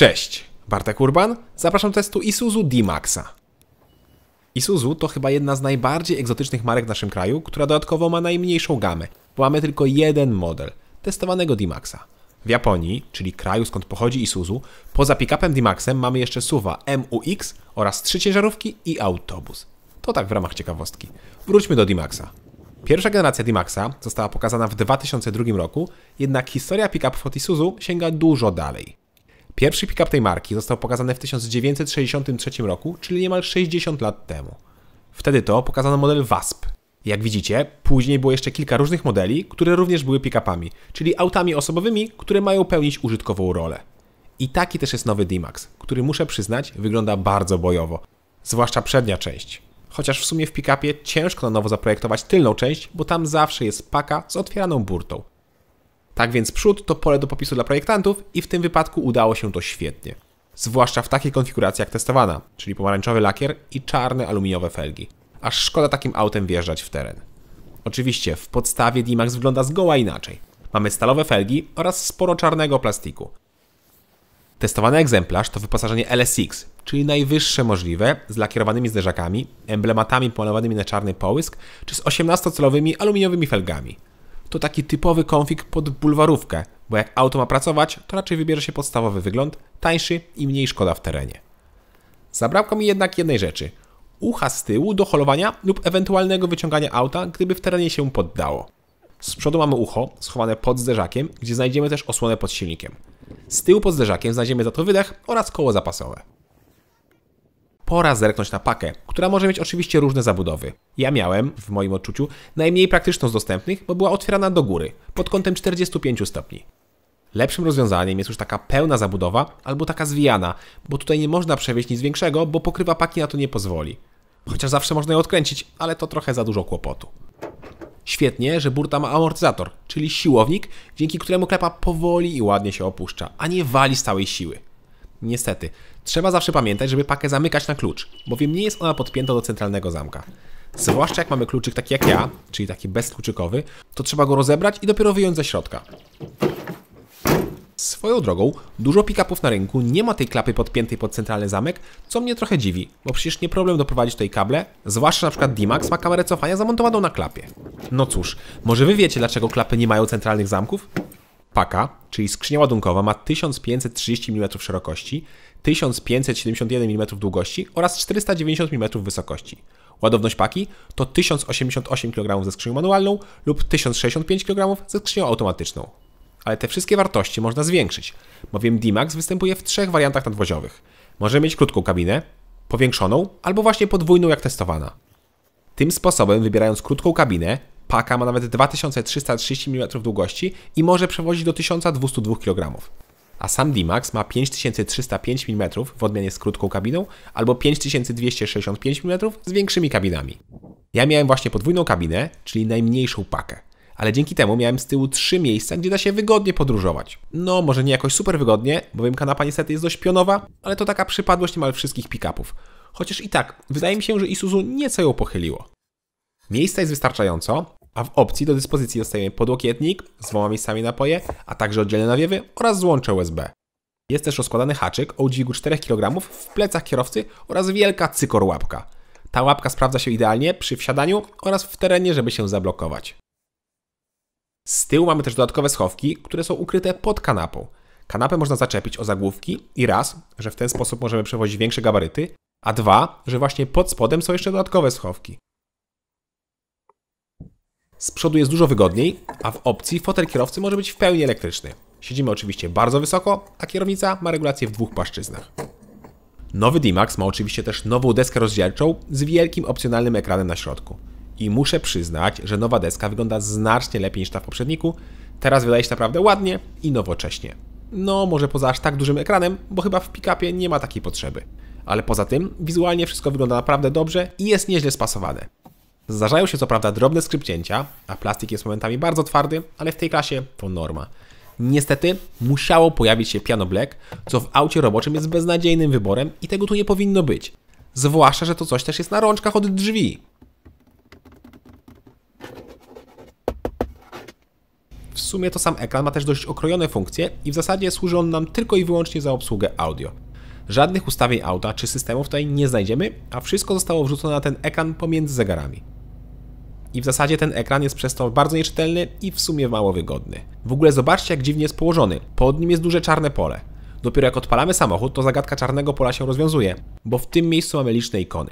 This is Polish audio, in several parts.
Cześć, Bartek Urban, zapraszam do testu Isuzu D-Maxa. Isuzu to chyba jedna z najbardziej egzotycznych marek w naszym kraju, która dodatkowo ma najmniejszą gamę, bo mamy tylko jeden model, testowanego D-Maxa. W Japonii, czyli kraju skąd pochodzi Isuzu, poza pick-upem D-Maxem mamy jeszcze suwa MUX oraz trzy ciężarówki i autobus. To tak w ramach ciekawostki. Wróćmy do D-Maxa. Pierwsza generacja D-Maxa została pokazana w 2002 roku, jednak historia pick-upów od Isuzu sięga dużo dalej. Pierwszy pick-up tej marki został pokazany w 1963 roku, czyli niemal 60 lat temu. Wtedy to pokazano model WASP. Jak widzicie, później było jeszcze kilka różnych modeli, które również były pick-upami, czyli autami osobowymi, które mają pełnić użytkową rolę. I taki też jest nowy D-Max, który muszę przyznać wygląda bardzo bojowo, zwłaszcza przednia część. Chociaż w sumie w pick-upie ciężko na nowo zaprojektować tylną część, bo tam zawsze jest paka z otwieraną burtą. Tak więc przód to pole do popisu dla projektantów i w tym wypadku udało się to świetnie. Zwłaszcza w takiej konfiguracji jak testowana, czyli pomarańczowy lakier i czarne aluminiowe felgi. Aż szkoda takim autem wjeżdżać w teren. Oczywiście w podstawie D-Max wygląda zgoła inaczej. Mamy stalowe felgi oraz sporo czarnego plastiku. Testowany egzemplarz to wyposażenie LSX, czyli najwyższe możliwe, z lakierowanymi zderzakami, emblematami pomalowanymi na czarny połysk, czy z 18 celowymi aluminiowymi felgami to taki typowy konfig pod bulwarówkę, bo jak auto ma pracować, to raczej wybierze się podstawowy wygląd, tańszy i mniej szkoda w terenie. Zabrakło mi jednak jednej rzeczy. Ucha z tyłu do holowania lub ewentualnego wyciągania auta, gdyby w terenie się poddało. Z przodu mamy ucho, schowane pod zderzakiem, gdzie znajdziemy też osłonę pod silnikiem. Z tyłu pod zderzakiem znajdziemy za to wydech oraz koło zapasowe pora zerknąć na pakę, która może mieć oczywiście różne zabudowy. Ja miałem, w moim odczuciu, najmniej praktyczną z dostępnych, bo była otwierana do góry, pod kątem 45 stopni. Lepszym rozwiązaniem jest już taka pełna zabudowa albo taka zwijana, bo tutaj nie można przewieźć nic większego, bo pokrywa paki na to nie pozwoli. Chociaż zawsze można ją odkręcić, ale to trochę za dużo kłopotu. Świetnie, że burta ma amortyzator, czyli siłownik, dzięki któremu klepa powoli i ładnie się opuszcza, a nie wali z całej siły. Niestety, Trzeba zawsze pamiętać, żeby pakę zamykać na klucz, bowiem nie jest ona podpięta do centralnego zamka. Zwłaszcza jak mamy kluczyk taki jak ja, czyli taki bezkluczykowy, to trzeba go rozebrać i dopiero wyjąć ze środka. Swoją drogą, dużo pick-upów na rynku nie ma tej klapy podpiętej pod centralny zamek, co mnie trochę dziwi, bo przecież nie problem doprowadzić tutaj kable, zwłaszcza na przykład D-Max ma kamerę cofania zamontowaną na klapie. No cóż, może wy wiecie dlaczego klapy nie mają centralnych zamków? Paka, czyli skrzynia ładunkowa, ma 1530 mm szerokości, 1571 mm długości oraz 490 mm wysokości. Ładowność paki to 1088 kg ze skrzynią manualną lub 1065 kg ze skrzynią automatyczną. Ale te wszystkie wartości można zwiększyć, bowiem D-Max występuje w trzech wariantach nadwoziowych. Możemy mieć krótką kabinę, powiększoną albo właśnie podwójną jak testowana. Tym sposobem, wybierając krótką kabinę, paka ma nawet 2330 mm długości i może przewozić do 1202 kg. A sam D-Max ma 5305 mm w odmianie z krótką kabiną albo 5265 mm z większymi kabinami. Ja miałem właśnie podwójną kabinę, czyli najmniejszą pakę ale dzięki temu miałem z tyłu trzy miejsca, gdzie da się wygodnie podróżować. No, może nie jakoś super wygodnie, bowiem kanapa niestety jest dość pionowa, ale to taka przypadłość niemal wszystkich pick-upów. Chociaż i tak, wydaje mi się, że Isuzu nieco ją pochyliło. Miejsca jest wystarczająco, a w opcji do dyspozycji dostajemy podłokietnik z dwoma miejscami napoje, a także oddzielne nawiewy oraz złącze USB. Jest też rozkładany haczyk o udźwigu 4 kg w plecach kierowcy oraz wielka cykor łapka. Ta łapka sprawdza się idealnie przy wsiadaniu oraz w terenie, żeby się zablokować. Z tyłu mamy też dodatkowe schowki, które są ukryte pod kanapą. Kanapę można zaczepić o zagłówki i raz, że w ten sposób możemy przewozić większe gabaryty, a dwa, że właśnie pod spodem są jeszcze dodatkowe schowki. Z przodu jest dużo wygodniej, a w opcji fotel kierowcy może być w pełni elektryczny. Siedzimy oczywiście bardzo wysoko, a kierownica ma regulację w dwóch płaszczyznach. Nowy D-Max ma oczywiście też nową deskę rozdzielczą z wielkim opcjonalnym ekranem na środku. I muszę przyznać, że nowa deska wygląda znacznie lepiej niż ta w poprzedniku. Teraz wydaje się naprawdę ładnie i nowocześnie. No, może poza aż tak dużym ekranem, bo chyba w pick-upie nie ma takiej potrzeby. Ale poza tym, wizualnie wszystko wygląda naprawdę dobrze i jest nieźle spasowane. Zdarzają się co prawda drobne skrypcięcia, a plastik jest momentami bardzo twardy, ale w tej klasie to norma. Niestety musiało pojawić się piano black, co w aucie roboczym jest beznadziejnym wyborem i tego tu nie powinno być. Zwłaszcza, że to coś też jest na rączkach od drzwi. W sumie to sam ekran ma też dość okrojone funkcje i w zasadzie służy on nam tylko i wyłącznie za obsługę audio. Żadnych ustawień auta czy systemów tutaj nie znajdziemy, a wszystko zostało wrzucone na ten ekran pomiędzy zegarami. I w zasadzie ten ekran jest przez to bardzo nieczytelny i w sumie mało wygodny. W ogóle zobaczcie, jak dziwnie jest położony. Pod nim jest duże czarne pole. Dopiero jak odpalamy samochód, to zagadka czarnego pola się rozwiązuje, bo w tym miejscu mamy liczne ikony.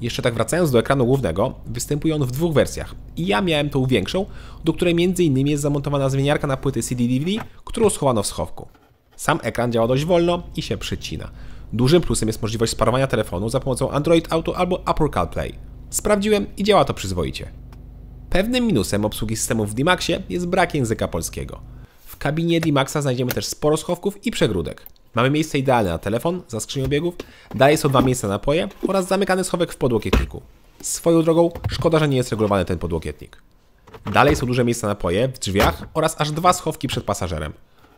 Jeszcze tak wracając do ekranu głównego, występuje on w dwóch wersjach. I ja miałem tą większą, do której m.in. jest zamontowana zmieniarka na płyty CD-DVD, którą schowano w schowku. Sam ekran działa dość wolno i się przycina. Dużym plusem jest możliwość sparowania telefonu za pomocą Android Auto albo Apple CarPlay. Sprawdziłem i działa to przyzwoicie. Pewnym minusem obsługi systemu w Dimaxie jest brak języka polskiego. W kabinie Dimaxa znajdziemy też sporo schowków i przegródek. Mamy miejsce idealne na telefon za skrzynią biegów, daje są dwa miejsca na napoje oraz zamykany schowek w podłokietniku. Swoją drogą szkoda, że nie jest regulowany ten podłokietnik. Dalej są duże miejsca na napoje w drzwiach oraz aż dwa schowki przed pasażerem.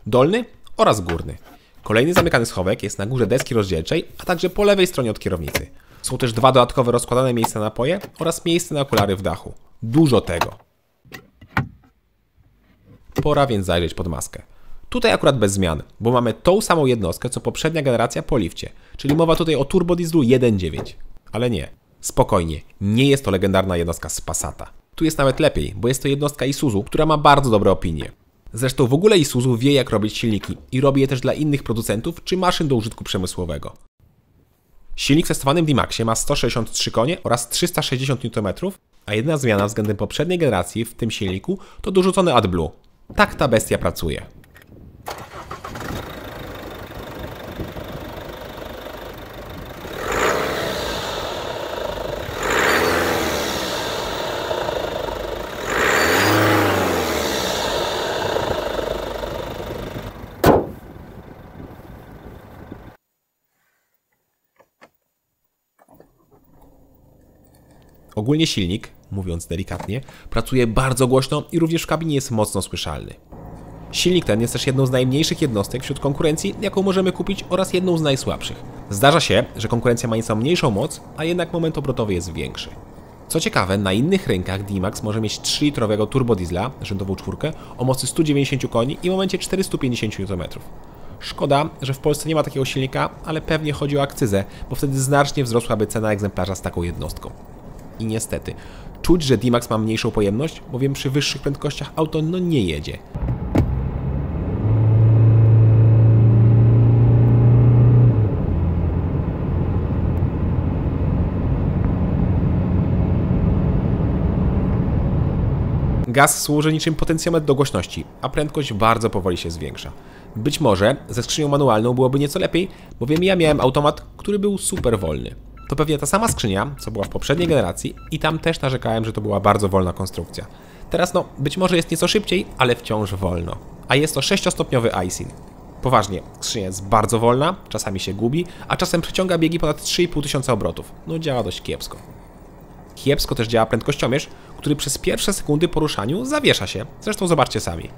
Dolny oraz górny. Kolejny zamykany schowek jest na górze deski rozdzielczej, a także po lewej stronie od kierownicy. Są też dwa dodatkowe rozkładane miejsca na napoje oraz miejsce na okulary w dachu. Dużo tego. Pora więc zajrzeć pod maskę. Tutaj akurat bez zmian, bo mamy tą samą jednostkę co poprzednia generacja po lifcie, czyli mowa tutaj o turbo dieslu 1.9. Ale nie, spokojnie, nie jest to legendarna jednostka z Passata. Tu jest nawet lepiej, bo jest to jednostka Isuzu, która ma bardzo dobre opinie. Zresztą w ogóle Isuzu wie jak robić silniki i robi je też dla innych producentów czy maszyn do użytku przemysłowego. Silnik testowany w maxie ma 163 konie oraz 360 Nm, a jedna zmiana względem poprzedniej generacji w tym silniku to dorzucony AdBlue. Tak ta bestia pracuje. Ogólnie silnik, mówiąc delikatnie, pracuje bardzo głośno i również w kabinie jest mocno słyszalny. Silnik ten jest też jedną z najmniejszych jednostek wśród konkurencji, jaką możemy kupić oraz jedną z najsłabszych. Zdarza się, że konkurencja ma nieco mniejszą moc, a jednak moment obrotowy jest większy. Co ciekawe, na innych rynkach D-Max może mieć 3-litrowego turbodiesla, rzędową czwórkę, o mocy 190 koni i momencie 450 Nm. Szkoda, że w Polsce nie ma takiego silnika, ale pewnie chodzi o akcyzę, bo wtedy znacznie wzrosłaby cena egzemplarza z taką jednostką i niestety. Czuć, że D-Max ma mniejszą pojemność, bowiem przy wyższych prędkościach auto no nie jedzie. Gaz służy niczym potencjometr do głośności, a prędkość bardzo powoli się zwiększa. Być może ze skrzynią manualną byłoby nieco lepiej, bowiem ja miałem automat, który był super wolny to pewnie ta sama skrzynia, co była w poprzedniej generacji i tam też narzekałem, że to była bardzo wolna konstrukcja. Teraz no, być może jest nieco szybciej, ale wciąż wolno. A jest to sześciostopniowy icing. Poważnie, skrzynia jest bardzo wolna, czasami się gubi, a czasem przeciąga biegi ponad 3500 obrotów. No działa dość kiepsko. Kiepsko też działa prędkościomierz, który przez pierwsze sekundy poruszaniu zawiesza się. Zresztą zobaczcie sami.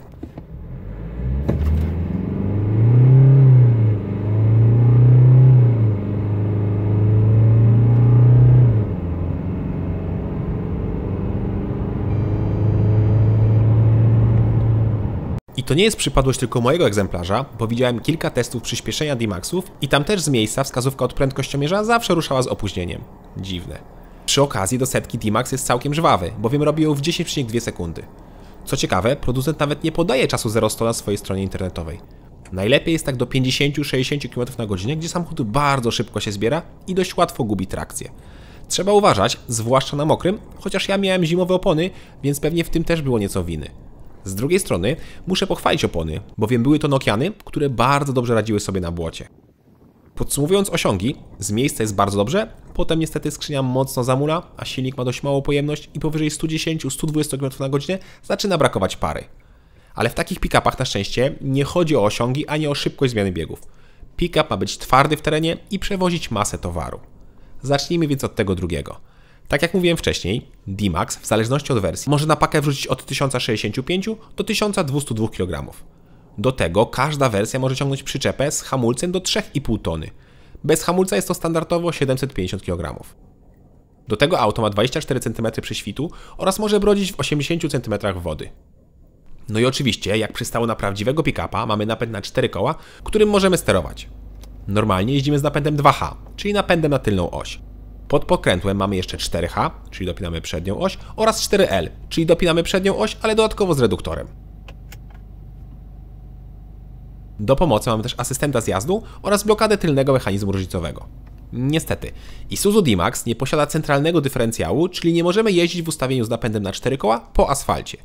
I to nie jest przypadłość tylko mojego egzemplarza, bo widziałem kilka testów przyspieszenia D-Maxów i tam też z miejsca wskazówka od prędkościomierza zawsze ruszała z opóźnieniem. Dziwne. Przy okazji do setki D-Max jest całkiem żwawy, bowiem robi ją w 10,2 sekundy. Co ciekawe, producent nawet nie podaje czasu 0-100 na swojej stronie internetowej. Najlepiej jest tak do 50-60 km na godzinę, gdzie samochód bardzo szybko się zbiera i dość łatwo gubi trakcję. Trzeba uważać, zwłaszcza na mokrym, chociaż ja miałem zimowe opony, więc pewnie w tym też było nieco winy. Z drugiej strony muszę pochwalić opony, bowiem były to Nokiany, które bardzo dobrze radziły sobie na błocie. Podsumowując osiągi, z miejsca jest bardzo dobrze, potem niestety skrzynia mocno zamula, a silnik ma dość małą pojemność i powyżej 110-120 km na godzinę zaczyna brakować pary. Ale w takich pick-upach na szczęście nie chodzi o osiągi, ani o szybkość zmiany biegów. Pick-up ma być twardy w terenie i przewozić masę towaru. Zacznijmy więc od tego drugiego – tak jak mówiłem wcześniej, D-Max w zależności od wersji może na pakę wrzucić od 1065 do 1202 kg. Do tego każda wersja może ciągnąć przyczepę z hamulcem do 3,5 tony. Bez hamulca jest to standardowo 750 kg. Do tego auto ma 24 cm prześwitu oraz może brodzić w 80 cm wody. No i oczywiście, jak przystało na prawdziwego pick-upa, mamy napęd na 4 koła, którym możemy sterować. Normalnie jeździmy z napędem 2H, czyli napędem na tylną oś. Pod pokrętłem mamy jeszcze 4H, czyli dopinamy przednią oś, oraz 4L, czyli dopinamy przednią oś, ale dodatkowo z reduktorem. Do pomocy mamy też asystenta zjazdu oraz blokadę tylnego mechanizmu różnicowego. Niestety, Isuzu D-Max nie posiada centralnego dyferencjału, czyli nie możemy jeździć w ustawieniu z napędem na 4 koła po asfalcie.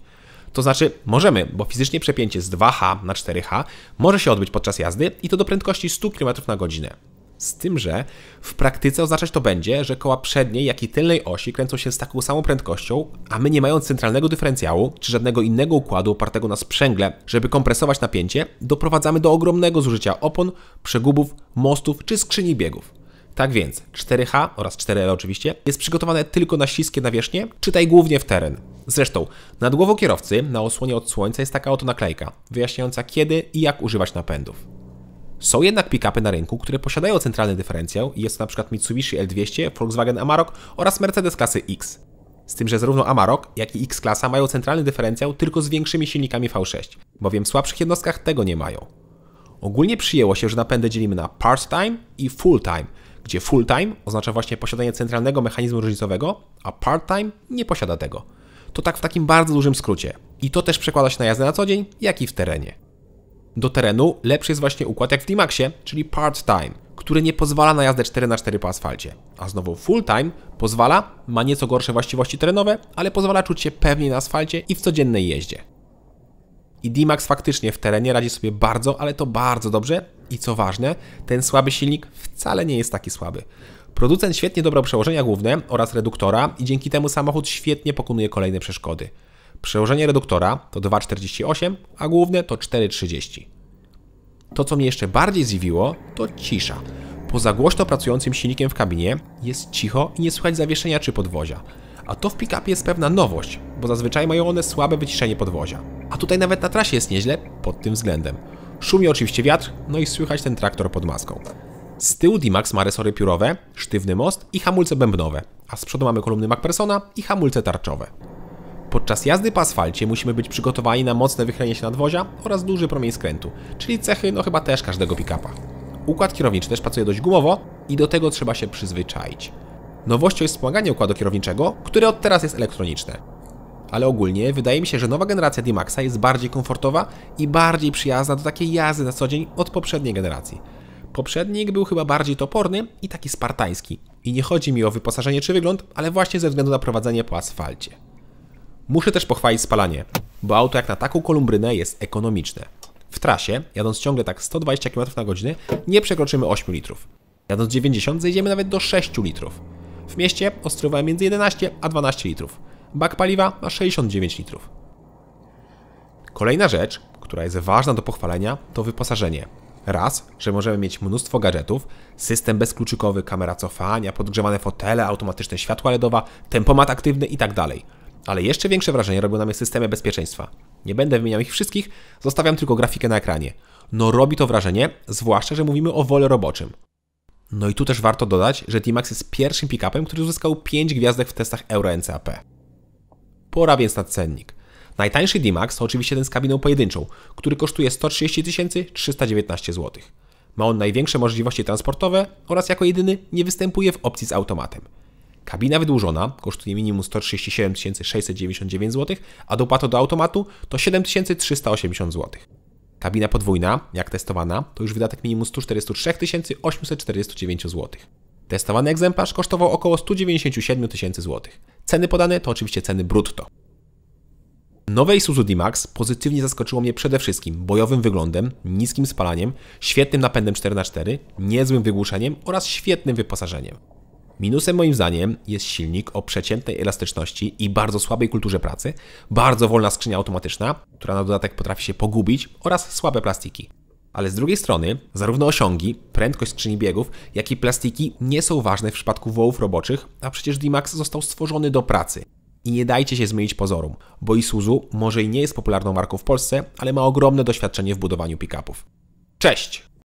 To znaczy, możemy, bo fizycznie przepięcie z 2H na 4H może się odbyć podczas jazdy i to do prędkości 100 km na godzinę. Z tym, że w praktyce oznaczać to będzie, że koła przedniej, jak i tylnej osi kręcą się z taką samą prędkością, a my nie mając centralnego dyferencjału czy żadnego innego układu opartego na sprzęgle, żeby kompresować napięcie, doprowadzamy do ogromnego zużycia opon, przegubów, mostów czy skrzyni biegów. Tak więc 4H oraz 4L oczywiście jest przygotowane tylko na śliskie nawierzchnie, czytaj głównie w teren. Zresztą, nad głową kierowcy na osłonie od słońca jest taka oto naklejka, wyjaśniająca kiedy i jak używać napędów. Są jednak pick-upy na rynku, które posiadają centralny dyferencjał i jest to np. Mitsubishi L200, Volkswagen Amarok oraz Mercedes klasy X. Z tym, że zarówno Amarok, jak i X-klasa mają centralny dyferencjał tylko z większymi silnikami V6, bowiem w słabszych jednostkach tego nie mają. Ogólnie przyjęło się, że napędy dzielimy na part-time i full-time, gdzie full-time oznacza właśnie posiadanie centralnego mechanizmu różnicowego, a part-time nie posiada tego. To tak w takim bardzo dużym skrócie. I to też przekłada się na jazdę na co dzień, jak i w terenie do terenu, lepszy jest właśnie układ jak w D-Maxie, czyli part-time, który nie pozwala na jazdę 4x4 po asfalcie. A znowu full-time pozwala, ma nieco gorsze właściwości terenowe, ale pozwala czuć się pewniej na asfalcie i w codziennej jeździe. I D-Max faktycznie w terenie radzi sobie bardzo, ale to bardzo dobrze i co ważne, ten słaby silnik wcale nie jest taki słaby. Producent świetnie dobrał przełożenia główne oraz reduktora i dzięki temu samochód świetnie pokonuje kolejne przeszkody. Przełożenie reduktora to 2,48, a główne to 4,30. To, co mnie jeszcze bardziej zdziwiło, to cisza. Poza głośno pracującym silnikiem w kabinie jest cicho i nie słychać zawieszenia czy podwozia. A to w pick-upie jest pewna nowość, bo zazwyczaj mają one słabe wyciszenie podwozia. A tutaj nawet na trasie jest nieźle pod tym względem. Szumi oczywiście wiatr, no i słychać ten traktor pod maską. Z tyłu D-Max ma resory piórowe, sztywny most i hamulce bębnowe, a z przodu mamy kolumny MacPersona i hamulce tarczowe. Podczas jazdy po asfalcie musimy być przygotowani na mocne wychylenie się nadwozia oraz duży promień skrętu, czyli cechy no chyba też każdego pick-upa. Układ kierowniczy też pracuje dość gumowo i do tego trzeba się przyzwyczaić. Nowością jest wspomaganie układu kierowniczego, które od teraz jest elektroniczne. Ale ogólnie wydaje mi się, że nowa generacja D-Maxa jest bardziej komfortowa i bardziej przyjazna do takiej jazdy na co dzień od poprzedniej generacji. Poprzednik był chyba bardziej toporny i taki spartański. I nie chodzi mi o wyposażenie czy wygląd, ale właśnie ze względu na prowadzenie po asfalcie. Muszę też pochwalić spalanie, bo auto jak na taką kolumbrynę jest ekonomiczne. W trasie, jadąc ciągle tak 120 km na godzinę, nie przekroczymy 8 litrów. Jadąc 90 zejdziemy nawet do 6 litrów. W mieście oscylowałem między 11 a 12 litrów. Bak paliwa ma 69 litrów. Kolejna rzecz, która jest ważna do pochwalenia, to wyposażenie. Raz, że możemy mieć mnóstwo gadżetów, system bezkluczykowy, kamera cofania, podgrzewane fotele, automatyczne światła LEDowa, tempomat aktywny itd. Tak ale jeszcze większe wrażenie robią na mnie systemy bezpieczeństwa. Nie będę wymieniał ich wszystkich, zostawiam tylko grafikę na ekranie. No robi to wrażenie, zwłaszcza, że mówimy o wolę roboczym. No i tu też warto dodać, że T-Max jest pierwszym pick-upem, który uzyskał 5 gwiazdek w testach Euro NCAP. Pora więc na cennik. Najtańszy D-Max to oczywiście ten z kabiną pojedynczą, który kosztuje 130 319 zł. Ma on największe możliwości transportowe oraz jako jedyny nie występuje w opcji z automatem. Kabina wydłużona kosztuje minimum 137 699 zł, a dopłata do automatu to 7380 zł. Kabina podwójna, jak testowana, to już wydatek minimum 143 849 zł. Testowany egzemplarz kosztował około 197 tysięcy złotych. Ceny podane to oczywiście ceny brutto. Nowe Isuzu D-Max pozytywnie zaskoczyło mnie przede wszystkim bojowym wyglądem, niskim spalaniem, świetnym napędem 4x4, niezłym wygłuszeniem oraz świetnym wyposażeniem. Minusem moim zdaniem jest silnik o przeciętnej elastyczności i bardzo słabej kulturze pracy, bardzo wolna skrzynia automatyczna, która na dodatek potrafi się pogubić oraz słabe plastiki. Ale z drugiej strony, zarówno osiągi, prędkość skrzyni biegów, jak i plastiki nie są ważne w przypadku wołów roboczych, a przecież D-Max został stworzony do pracy. I nie dajcie się zmylić pozorom, bo Isuzu może i nie jest popularną marką w Polsce, ale ma ogromne doświadczenie w budowaniu pick-upów. Cześć!